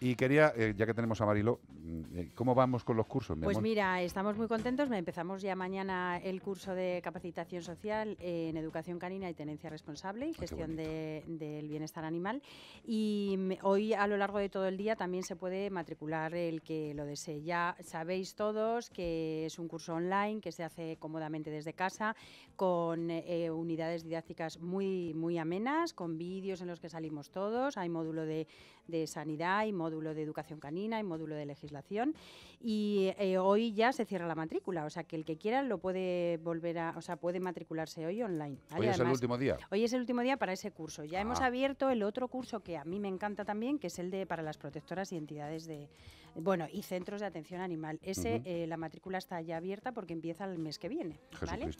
Y quería, eh, ya que tenemos a Marilo, mm, eh, ¿cómo vamos con los cursos? pues mira, estamos muy contentos. Empezamos ya mañana el curso de capacitación social en educación canina y tenencia responsable y ah, gestión del bienestar animal. Y mm, hoy a lo largo de todo el día también se puede matricular el que lo desee. Ya sabéis todos que es un curso online que se hace cómodamente desde casa con eh, unidades didácticas muy, muy amenas, con vídeos en los que salimos todos. Hay módulo de, de sanidad y módulo módulo de educación canina y módulo de legislación. Y eh, hoy ya se cierra la matrícula, o sea que el que quiera lo puede volver a, o sea, puede matricularse hoy online. Hoy es el último día. Hoy es el último día para ese curso. Ya ah. hemos abierto el otro curso que a mí me encanta también, que es el de para las protectoras y entidades de, bueno, y centros de atención animal. Ese, eh, la matrícula está ya abierta porque empieza el mes que viene. ¿vale?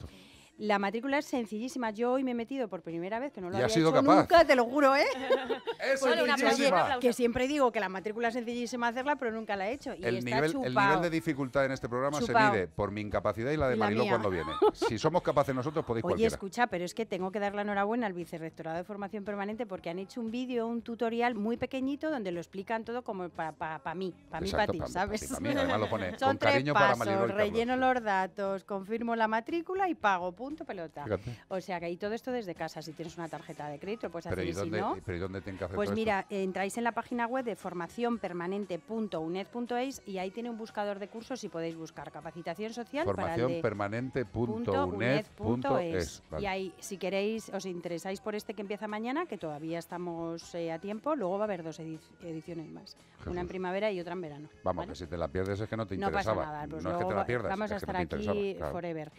La matrícula es sencillísima. Yo hoy me he metido por primera vez, que no lo había sido hecho nunca, te lo juro, ¿eh? es sencillísima. que siempre digo que la matrícula es sencillísima hacerla, pero nunca la he hecho. Y el, está nivel, el, nivel, de dificultad en este programa se mide por mi incapacidad y la de Mariló cuando viene. Si somos capaces nosotros, podéis Oye, cualquiera. escucha, pero es que tengo que dar la enhorabuena al Vicerrectorado de Formación Permanente porque han hecho un vídeo, un tutorial muy pequeñito donde lo explican todo como para mí, para mí, para ti, ¿sabes? Pa mí, además lo pone Son tres para Mariló relleno los datos, confirmo la matrícula y pago pelota. O sea que ahí todo esto desde casa. Si tienes una tarjeta de crédito, pues hacer. ¿y, si no, ¿Pero y dónde tengo que hacer Pues mira, entráis en la página web de formaciónpermanente.uned.es y ahí tiene un buscador de cursos y podéis buscar capacitación social. Formaciónpermanente.uned.es. Y ahí, si queréis, os interesáis por este que empieza mañana, que todavía estamos eh, a tiempo, luego va a haber dos ediciones más. Una en primavera y otra en verano. Vamos, que si te la pierdes es que no te interesaba. No pasa nada. Pues no es que te la pierdas. Vamos a estar aquí forever.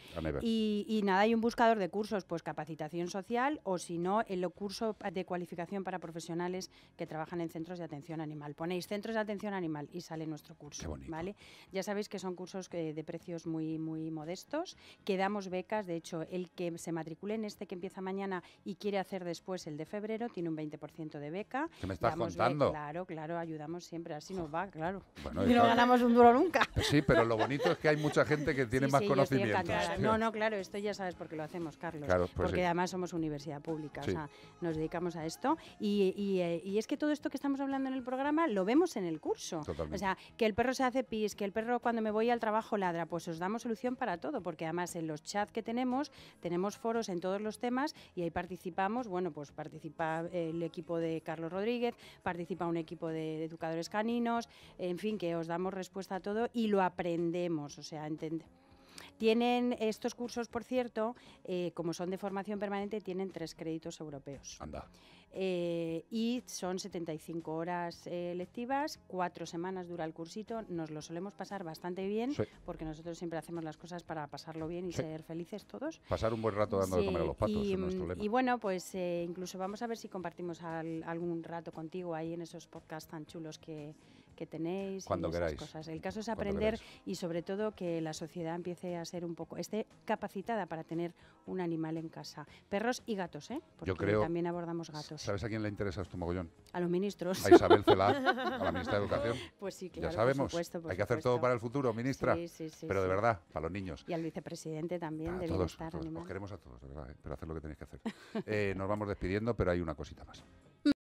Y, y nada hay un buscador de cursos, pues capacitación social o si no, el curso de cualificación para profesionales que trabajan en centros de atención animal. Ponéis centros de atención animal y sale nuestro curso, ¿vale? Ya sabéis que son cursos eh, de precios muy muy modestos, que damos becas, de hecho, el que se matricule en este que empieza mañana y quiere hacer después el de febrero tiene un 20% de beca. ¿Qué me estás contando? claro, claro, ayudamos siempre, así nos va, claro. y no ganamos un duro nunca. Sí, pero lo bonito es que hay mucha gente que tiene más conocimiento. No, no, claro, esto ya sabes porque lo hacemos, Carlos. Pues porque además somos universidad pública, o sea, nos dedicamos a esto. Eh, y, es que todo esto que estamos hablando en el programa lo vemos en el curso. O sea, que el perro se hace pis, que el perro cuando me voy al trabajo ladra, pues os damos solución para todo, porque además en los chats que tenemos, tenemos foros en todos los temas y ahí participamos, bueno, pues participa eh, el equipo de Carlos Rodríguez, participa un equipo de educadores caninos, en fin, que os damos respuesta a todo y lo aprendemos, o sea, entendemos tienen estos cursos, por cierto, eh, como son de formación permanente, tienen tres créditos europeos. Anda. Eh, y son 75 horas eh, lectivas, cuatro semanas dura el cursito, nos lo solemos pasar bastante bien, porque nosotros siempre hacemos las cosas para pasarlo bien y ser felices todos. Pasar un buen rato dando de comer a los patos, y, Y bueno, pues incluso vamos a ver si compartimos algún rato contigo ahí en esos podcasts tan chulos que, que tenéis Cuando y cosas. El caso es aprender y sobre todo que la sociedad empiece a ser un poco, esté capacitada para tener un animal en casa. Perros y gatos, ¿eh? Porque Yo creo, también abordamos gatos. ¿Sabes a quién le interesa esto mogollón? A los ministros. A Isabel Celá, a la ministra de Educación. Pues sí, claro. Ya sabemos, por supuesto, hay que hacer todo para el futuro, ministra. Sí, sí, sí. Pero de verdad, para los niños. Y al vicepresidente también, todos, bienestar queremos a todos, verdad, ¿eh? pero hacer lo que tenéis que hacer. Eh, nos vamos despidiendo, pero hay una cosita más.